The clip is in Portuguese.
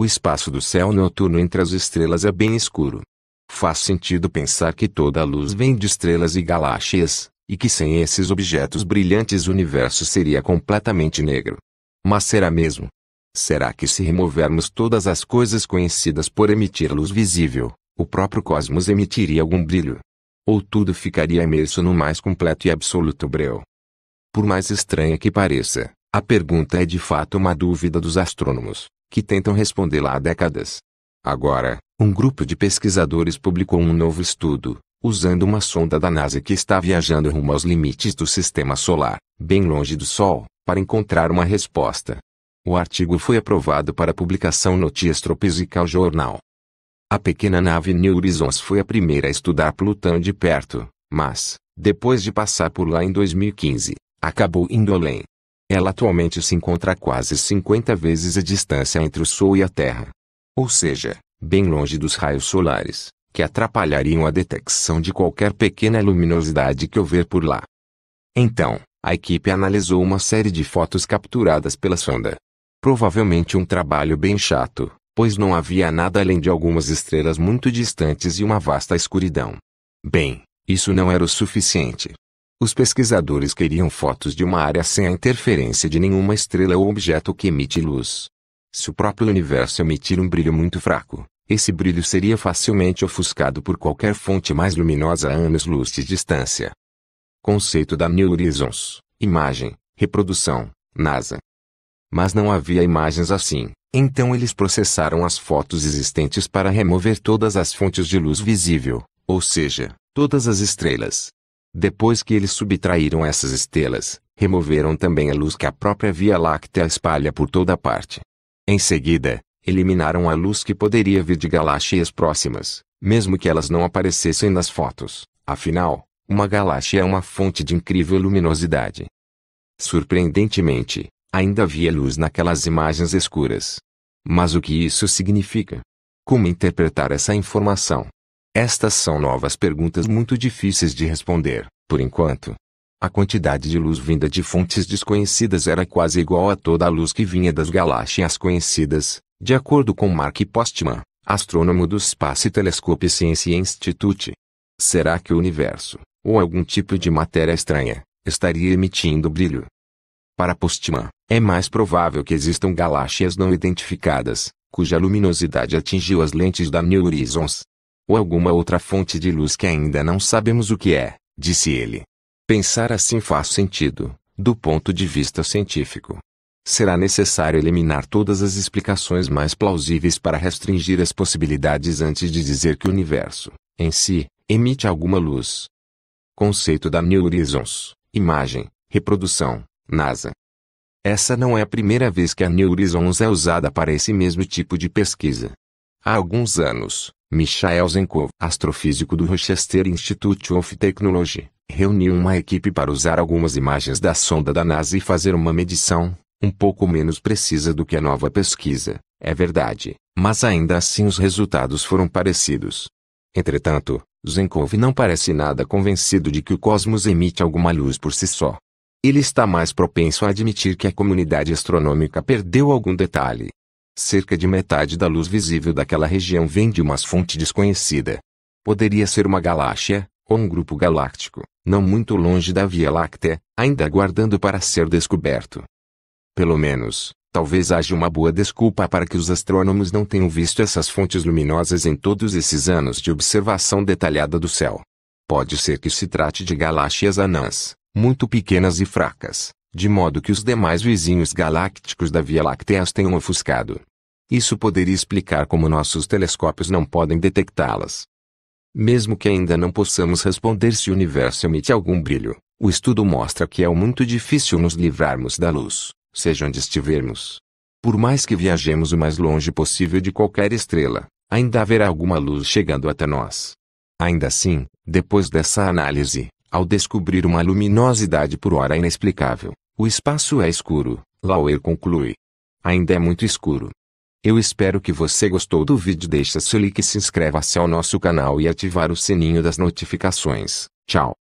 O espaço do céu noturno entre as estrelas é bem escuro. Faz sentido pensar que toda a luz vem de estrelas e galáxias, e que sem esses objetos brilhantes o universo seria completamente negro. Mas será mesmo? Será que se removermos todas as coisas conhecidas por emitir luz visível, o próprio cosmos emitiria algum brilho? Ou tudo ficaria imerso no mais completo e absoluto breu? Por mais estranha que pareça, a pergunta é de fato uma dúvida dos astrônomos que tentam respondê-la há décadas. Agora, um grupo de pesquisadores publicou um novo estudo, usando uma sonda da NASA que está viajando rumo aos limites do sistema solar, bem longe do Sol, para encontrar uma resposta. O artigo foi aprovado para publicação no Tropical Journal. A pequena nave New Horizons foi a primeira a estudar Plutão de perto, mas, depois de passar por lá em 2015, acabou indo além. Ela atualmente se encontra a quase 50 vezes a distância entre o Sol e a Terra. Ou seja, bem longe dos raios solares, que atrapalhariam a detecção de qualquer pequena luminosidade que houver por lá. Então, a equipe analisou uma série de fotos capturadas pela sonda. Provavelmente um trabalho bem chato, pois não havia nada além de algumas estrelas muito distantes e uma vasta escuridão. Bem, isso não era o suficiente. Os pesquisadores queriam fotos de uma área sem a interferência de nenhuma estrela ou objeto que emite luz. Se o próprio universo emitir um brilho muito fraco, esse brilho seria facilmente ofuscado por qualquer fonte mais luminosa a anos-luz de distância. Conceito da New Horizons, imagem, reprodução, NASA. Mas não havia imagens assim, então eles processaram as fotos existentes para remover todas as fontes de luz visível, ou seja, todas as estrelas, depois que eles subtraíram essas estrelas, removeram também a luz que a própria Via Láctea espalha por toda parte. Em seguida, eliminaram a luz que poderia vir de galáxias próximas, mesmo que elas não aparecessem nas fotos. Afinal, uma galáxia é uma fonte de incrível luminosidade. Surpreendentemente, ainda havia luz naquelas imagens escuras. Mas o que isso significa? Como interpretar essa informação? Estas são novas perguntas muito difíceis de responder, por enquanto. A quantidade de luz vinda de fontes desconhecidas era quase igual a toda a luz que vinha das galáxias conhecidas, de acordo com Mark Postman, astrônomo do Space Telescope Science Institute. Será que o universo, ou algum tipo de matéria estranha, estaria emitindo brilho? Para Postman, é mais provável que existam galáxias não identificadas, cuja luminosidade atingiu as lentes da New Horizons, ou alguma outra fonte de luz que ainda não sabemos o que é, disse ele. Pensar assim faz sentido, do ponto de vista científico. Será necessário eliminar todas as explicações mais plausíveis para restringir as possibilidades antes de dizer que o universo, em si, emite alguma luz. Conceito da New Horizons, imagem, reprodução, NASA. Essa não é a primeira vez que a New Horizons é usada para esse mesmo tipo de pesquisa. Há alguns anos, Michael Zenkov, astrofísico do Rochester Institute of Technology, reuniu uma equipe para usar algumas imagens da sonda da NASA e fazer uma medição, um pouco menos precisa do que a nova pesquisa, é verdade, mas ainda assim os resultados foram parecidos. Entretanto, Zenkov não parece nada convencido de que o cosmos emite alguma luz por si só. Ele está mais propenso a admitir que a comunidade astronômica perdeu algum detalhe, Cerca de metade da luz visível daquela região vem de uma fonte desconhecida. Poderia ser uma galáxia, ou um grupo galáctico, não muito longe da Via Láctea, ainda aguardando para ser descoberto. Pelo menos, talvez haja uma boa desculpa para que os astrônomos não tenham visto essas fontes luminosas em todos esses anos de observação detalhada do céu. Pode ser que se trate de galáxias anãs, muito pequenas e fracas, de modo que os demais vizinhos galácticos da Via Láctea as tenham ofuscado. Isso poderia explicar como nossos telescópios não podem detectá-las. Mesmo que ainda não possamos responder se o universo emite algum brilho, o estudo mostra que é muito difícil nos livrarmos da luz, seja onde estivermos. Por mais que viajemos o mais longe possível de qualquer estrela, ainda haverá alguma luz chegando até nós. Ainda assim, depois dessa análise, ao descobrir uma luminosidade por hora inexplicável, o espaço é escuro, Lauer conclui. Ainda é muito escuro. Eu espero que você gostou do vídeo deixa seu like e se inscreva-se ao nosso canal e ativar o sininho das notificações. Tchau.